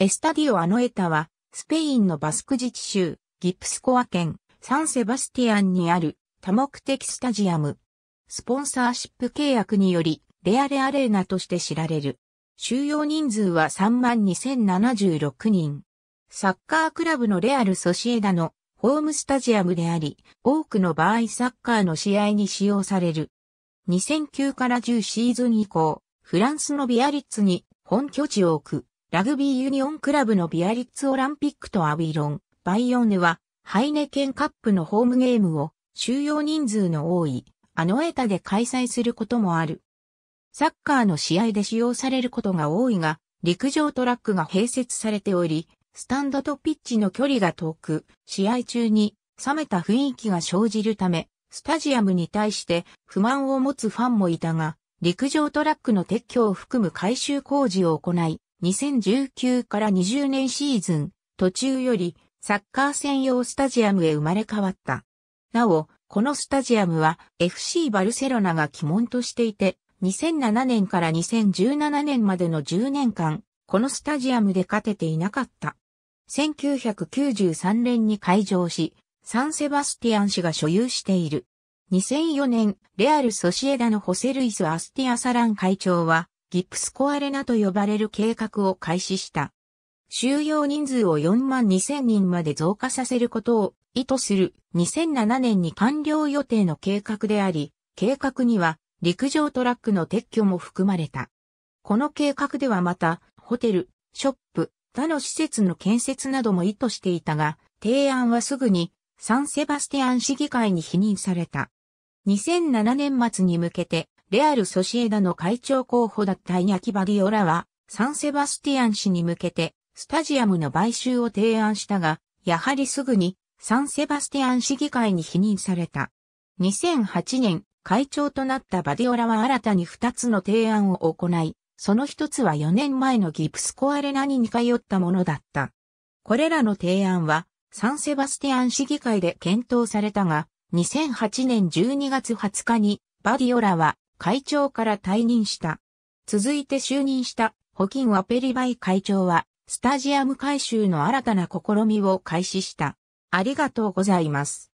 エスタディオ・アノエタは、スペインのバスク自治州、ギプスコア県、サンセバスティアンにある多目的スタジアム。スポンサーシップ契約により、レアレアレーナとして知られる。収容人数は32,076人。サッカークラブのレアル・ソシエダのホームスタジアムであり、多くの場合サッカーの試合に使用される。2009から10シーズン以降、フランスのビアリッツに本拠地を置く。ラグビーユニオンクラブのビアリッツオランピックとアビロン、バイオンヌは、ハイネケンカップのホームゲームを、収容人数の多い、アノエタで開催することもある。サッカーの試合で使用されることが多いが、陸上トラックが併設されており、スタンドとピッチの距離が遠く、試合中に冷めた雰囲気が生じるため、スタジアムに対して不満を持つファンもいたが、陸上トラックの撤去を含む改修工事を行い、2019から20年シーズン、途中よりサッカー専用スタジアムへ生まれ変わった。なお、このスタジアムは FC バルセロナが鬼門としていて、2007年から2017年までの10年間、このスタジアムで勝てていなかった。1993年に開場し、サンセバスティアン氏が所有している。2004年、レアル・ソシエダのホセルイス・アスティアサラン会長は、ギプスコアレナと呼ばれる計画を開始した。収容人数を4万2000人まで増加させることを意図する2007年に完了予定の計画であり、計画には陸上トラックの撤去も含まれた。この計画ではまた、ホテル、ショップ、他の施設の建設なども意図していたが、提案はすぐにサンセバスティアン市議会に否認された。2007年末に向けてレアル・ソシエダの会長候補だったイニャキ・バディオラは、サンセバスティアン氏に向けて、スタジアムの買収を提案したが、やはりすぐに、サンセバスティアン市議会に否認された。2008年、会長となったバディオラは新たに2つの提案を行い、その1つは4年前のギプスコアレナに似通ったものだった。これらの提案は、サンセバスティアン市議会で検討されたが、2008年12月20日に、バディオラは会長から退任した。続いて就任したホキン・アペリバイ会長は、スタジアム改修の新たな試みを開始した。ありがとうございます。